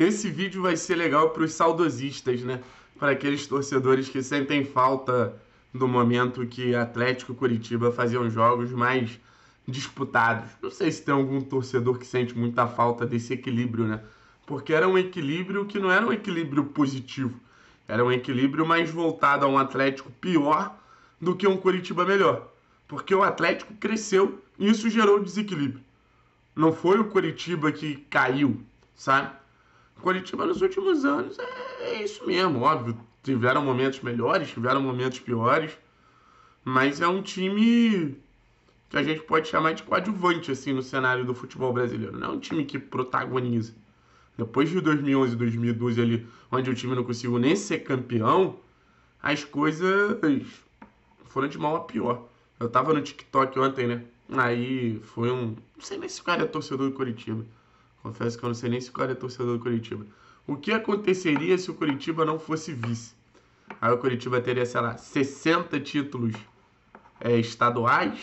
Esse vídeo vai ser legal para os saudosistas, né? Para aqueles torcedores que sentem falta do momento que Atlético e Curitiba faziam jogos mais disputados. Não sei se tem algum torcedor que sente muita falta desse equilíbrio, né? Porque era um equilíbrio que não era um equilíbrio positivo. Era um equilíbrio mais voltado a um Atlético pior do que um Curitiba melhor. Porque o Atlético cresceu e isso gerou desequilíbrio. Não foi o Curitiba que caiu, sabe? Coritiba nos últimos anos é isso mesmo, óbvio. Tiveram momentos melhores, tiveram momentos piores, mas é um time que a gente pode chamar de coadjuvante assim no cenário do futebol brasileiro. Não é um time que protagoniza. Depois de 2011 e 2012 ali, onde o time não conseguiu nem ser campeão, as coisas foram de mal a pior. Eu tava no TikTok ontem, né? Aí foi um. Não sei nem se o cara é torcedor do Curitiba. Confesso que eu não sei nem se o cara é torcedor do Curitiba. O que aconteceria se o Curitiba não fosse vice? Aí o Curitiba teria, sei lá, 60 títulos é, estaduais,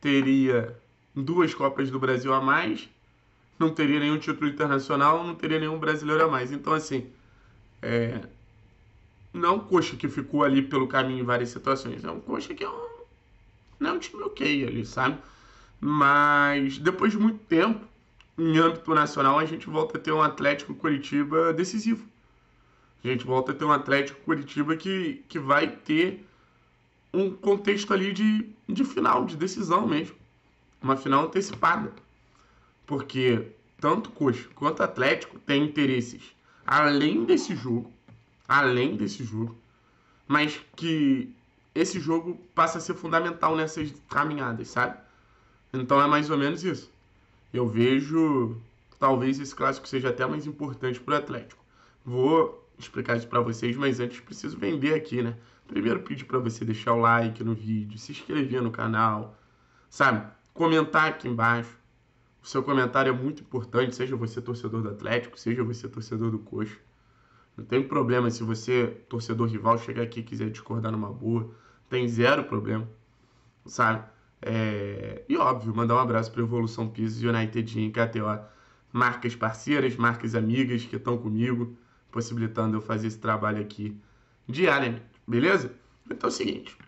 teria duas Copas do Brasil a mais, não teria nenhum título internacional, não teria nenhum brasileiro a mais. Então, assim, é, não é um coxa que ficou ali pelo caminho em várias situações, é um coxa que é um, não é um time ok ali, sabe? Mas depois de muito tempo, em âmbito nacional, a gente volta a ter um Atlético Curitiba decisivo. A gente volta a ter um Atlético Curitiba que, que vai ter um contexto ali de, de final, de decisão mesmo. Uma final antecipada. Porque tanto Coxa quanto Atlético tem interesses além desse jogo, além desse jogo, mas que esse jogo passa a ser fundamental nessas caminhadas, sabe? Então é mais ou menos isso eu vejo talvez esse clássico seja até mais importante para o Atlético. Vou explicar isso para vocês, mas antes preciso vender aqui, né? Primeiro pedir para você deixar o like no vídeo, se inscrever no canal, sabe? Comentar aqui embaixo. O seu comentário é muito importante, seja você torcedor do Atlético, seja você torcedor do Coxa. Não tem problema se você, torcedor rival, chegar aqui e quiser discordar numa boa. Tem zero problema, sabe? É... E óbvio, mandar um abraço para Evolução Pisos, United em KTO, marcas parceiras, marcas amigas que estão comigo, possibilitando eu fazer esse trabalho aqui diariamente, beleza? Então é o seguinte,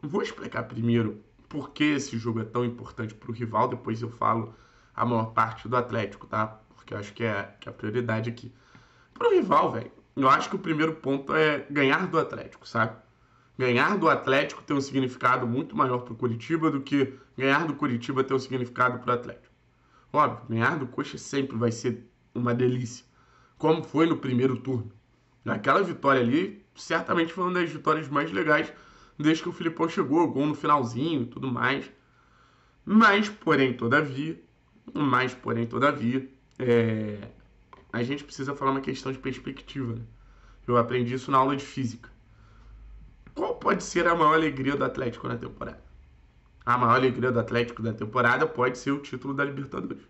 vou explicar primeiro por que esse jogo é tão importante para o rival, depois eu falo a maior parte do Atlético, tá? Porque eu acho que é, que é a prioridade aqui. para o rival, velho, eu acho que o primeiro ponto é ganhar do Atlético, sabe? ganhar do Atlético tem um significado muito maior para o Curitiba do que ganhar do Curitiba tem um significado para o Atlético. Óbvio, ganhar do Coxa sempre vai ser uma delícia, como foi no primeiro turno. Naquela vitória ali, certamente foi uma das vitórias mais legais desde que o Filipão chegou, gol no finalzinho e tudo mais. Mas, porém, todavia, mas, porém, todavia, é... a gente precisa falar uma questão de perspectiva. Né? Eu aprendi isso na aula de física pode ser a maior alegria do Atlético na temporada. A maior alegria do Atlético na temporada pode ser o título da Libertadores.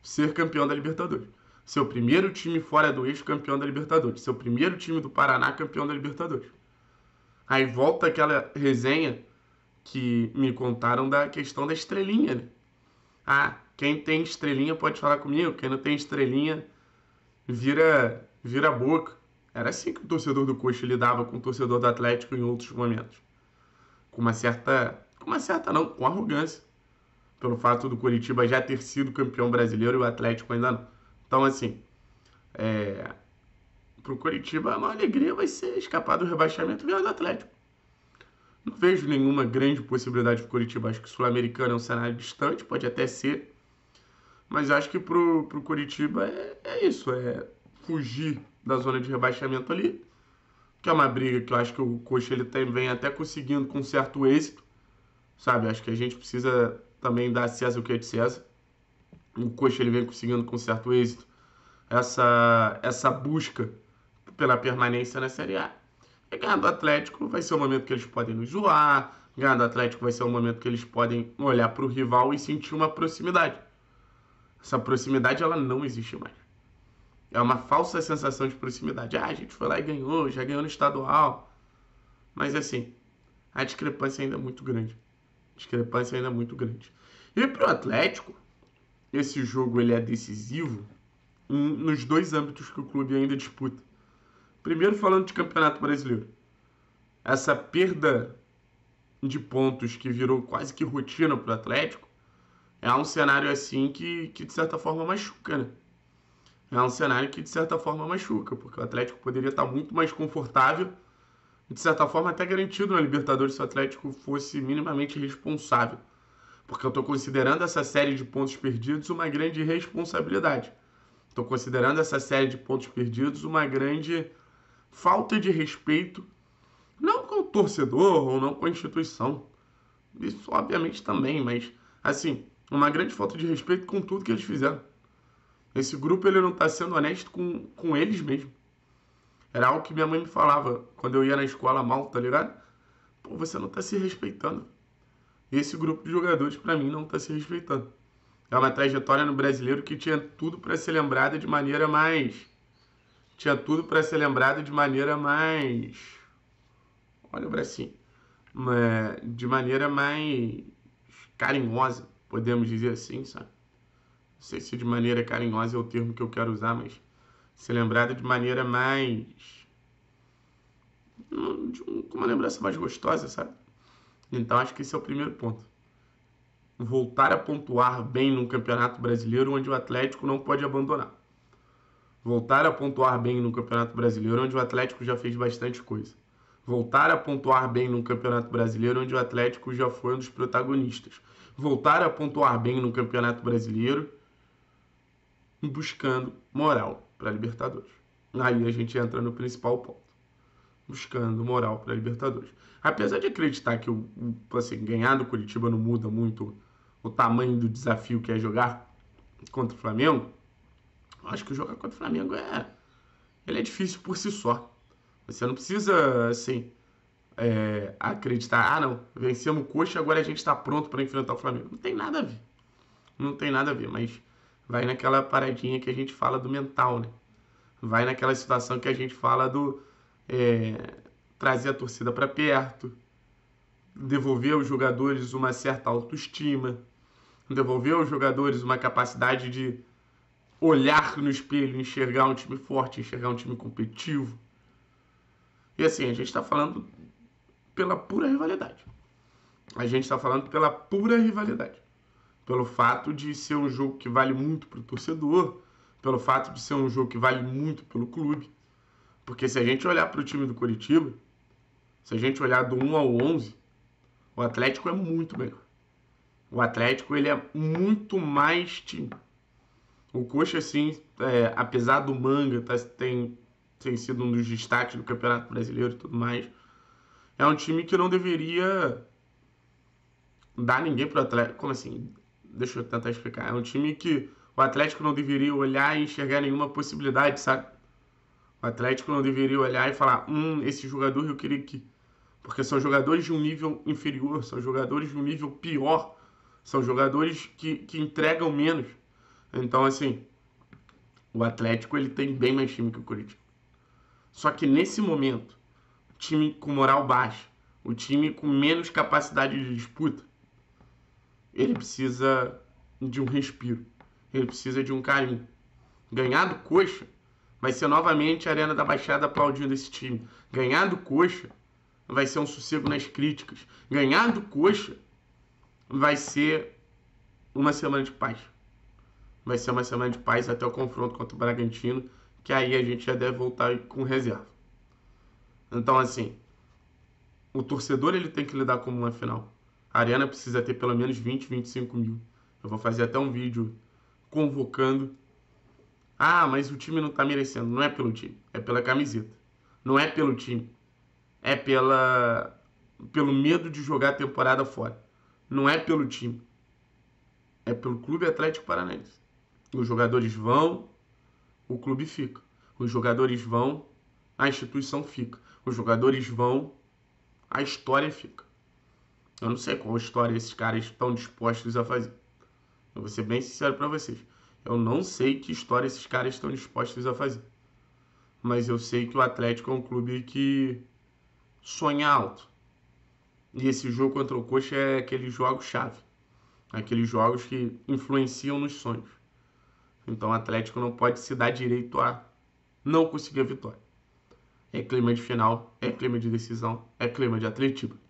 Ser campeão da Libertadores. Seu primeiro time fora do eixo campeão da Libertadores. Seu primeiro time do Paraná campeão da Libertadores. Aí volta aquela resenha que me contaram da questão da estrelinha, né? Ah, quem tem estrelinha pode falar comigo, quem não tem estrelinha vira vira boca. Era assim que o torcedor do Coxa lidava com o torcedor do Atlético em outros momentos. Com uma certa. Com uma certa não, com arrogância. Pelo fato do Curitiba já ter sido campeão brasileiro e o Atlético ainda não. Então, assim. É, para o Curitiba, a maior alegria vai ser escapar do rebaixamento e ganhar do Atlético. Não vejo nenhuma grande possibilidade para Curitiba. Acho que o Sul-Americano é um cenário distante, pode até ser. Mas acho que para o Curitiba é, é isso. É fugir da zona de rebaixamento ali, que é uma briga que eu acho que o Coxa ele tem, vem até conseguindo com certo êxito, sabe? Acho que a gente precisa também dar César o que é de César. O Coxa ele vem conseguindo com certo êxito essa, essa busca pela permanência na Série A. E ganhar do Atlético vai ser o momento que eles podem nos zoar, ganhar do Atlético vai ser o momento que eles podem olhar para o rival e sentir uma proximidade. Essa proximidade ela não existe mais. É uma falsa sensação de proximidade. Ah, a gente foi lá e ganhou, já ganhou no estadual. Mas assim, a discrepância ainda é muito grande. A discrepância ainda é muito grande. E para o Atlético, esse jogo ele é decisivo nos dois âmbitos que o clube ainda disputa. Primeiro, falando de Campeonato Brasileiro. Essa perda de pontos que virou quase que rotina para o Atlético é um cenário assim que, que de certa forma machuca, né? É um cenário que, de certa forma, machuca, porque o Atlético poderia estar muito mais confortável e, de certa forma, até garantido na Libertadores se o Atlético fosse minimamente responsável. Porque eu estou considerando essa série de pontos perdidos uma grande responsabilidade. Estou considerando essa série de pontos perdidos uma grande falta de respeito, não com o torcedor ou não com a instituição. Isso, obviamente, também, mas, assim, uma grande falta de respeito com tudo que eles fizeram. Esse grupo ele não está sendo honesto com, com eles mesmo. Era algo que minha mãe me falava quando eu ia na escola mal, tá ligado? Pô, você não está se respeitando. Esse grupo de jogadores, para mim, não está se respeitando. É uma trajetória no brasileiro que tinha tudo para ser lembrada de maneira mais. Tinha tudo para ser lembrada de maneira mais. Olha o bracinho. De maneira mais carinhosa, podemos dizer assim, sabe? Não sei se de maneira carinhosa é o termo que eu quero usar, mas ser lembrada de maneira mais. Hum, com uma lembrança mais gostosa, sabe? Então acho que esse é o primeiro ponto. Voltar a pontuar bem no Campeonato Brasileiro, onde o Atlético não pode abandonar. Voltar a pontuar bem no Campeonato Brasileiro, onde o Atlético já fez bastante coisa. Voltar a pontuar bem no Campeonato Brasileiro, onde o Atlético já foi um dos protagonistas. Voltar a pontuar bem no Campeonato Brasileiro, buscando moral para Libertadores. Aí a gente entra no principal ponto. Buscando moral para Libertadores. Apesar de acreditar que o, assim, ganhar do Curitiba não muda muito o tamanho do desafio que é jogar contra o Flamengo, acho que jogar contra o Flamengo é, ele é difícil por si só. Você não precisa, assim, é, acreditar, ah não, vencemos o Coxa, agora a gente está pronto para enfrentar o Flamengo. Não tem nada a ver. Não tem nada a ver, mas vai naquela paradinha que a gente fala do mental, né? Vai naquela situação que a gente fala do é, trazer a torcida para perto, devolver aos jogadores uma certa autoestima, devolver aos jogadores uma capacidade de olhar no espelho, enxergar um time forte, enxergar um time competitivo. E assim, a gente está falando pela pura rivalidade. A gente está falando pela pura rivalidade pelo fato de ser um jogo que vale muito para o torcedor, pelo fato de ser um jogo que vale muito pelo clube. Porque se a gente olhar para o time do Curitiba, se a gente olhar do 1 ao 11, o Atlético é muito melhor. O Atlético ele é muito mais time. O Coxa, assim, é, apesar do manga, tá, tem, tem sido um dos destaques do Campeonato Brasileiro e tudo mais, é um time que não deveria dar ninguém para o Atlético. Como assim? Deixa eu tentar explicar. É um time que o Atlético não deveria olhar e enxergar nenhuma possibilidade, sabe? O Atlético não deveria olhar e falar: hum, esse jogador eu queria que. Porque são jogadores de um nível inferior, são jogadores de um nível pior, são jogadores que, que entregam menos. Então, assim, o Atlético ele tem bem mais time que o Curitiba. Só que nesse momento, time com moral baixa, o time com menos capacidade de disputa, ele precisa de um respiro, ele precisa de um carinho. Ganhar do Coxa vai ser novamente a Arena da Baixada aplaudindo esse time. Ganhar do Coxa vai ser um sossego nas críticas. Ganhar do Coxa vai ser uma semana de paz. Vai ser uma semana de paz até o confronto contra o Bragantino, que aí a gente já deve voltar com reserva. Então, assim, o torcedor ele tem que lidar como uma final. A arena precisa ter pelo menos 20, 25 mil. Eu vou fazer até um vídeo convocando. Ah, mas o time não está merecendo. Não é pelo time, é pela camiseta. Não é pelo time, é pela pelo medo de jogar a temporada fora. Não é pelo time, é pelo Clube Atlético Paranaense. Os jogadores vão, o clube fica. Os jogadores vão, a instituição fica. Os jogadores vão, a história fica. Eu não sei qual história esses caras estão dispostos a fazer. Eu vou ser bem sincero para vocês. Eu não sei que história esses caras estão dispostos a fazer. Mas eu sei que o Atlético é um clube que sonha alto. E esse jogo contra o Coxa é aquele jogo-chave. Aqueles jogos que influenciam nos sonhos. Então o Atlético não pode se dar direito a não conseguir a vitória. É clima de final, é clima de decisão, é clima de atletismo.